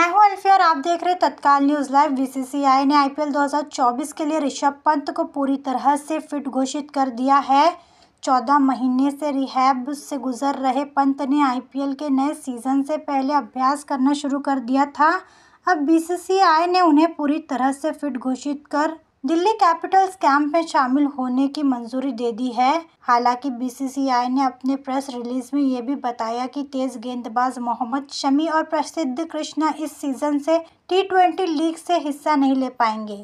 मैं हूं अल्फी और आप देख रहे तत्काल न्यूज़ लाइव बीसीसीआई ने आईपीएल 2024 के लिए ऋषभ पंत को पूरी तरह से फिट घोषित कर दिया है चौदह महीने से रिहैब से गुजर रहे पंत ने आईपीएल के नए सीज़न से पहले अभ्यास करना शुरू कर दिया था अब बीसीसीआई ने उन्हें पूरी तरह से फिट घोषित कर दिल्ली कैपिटल्स कैंप में शामिल होने की मंजूरी दे दी है हालांकि बीसीसीआई ने अपने प्रेस रिलीज में ये भी बताया कि तेज गेंदबाज मोहम्मद शमी और प्रसिद्ध कृष्णा इस सीजन से टी ट्वेंटी लीग से हिस्सा नहीं ले पाएंगे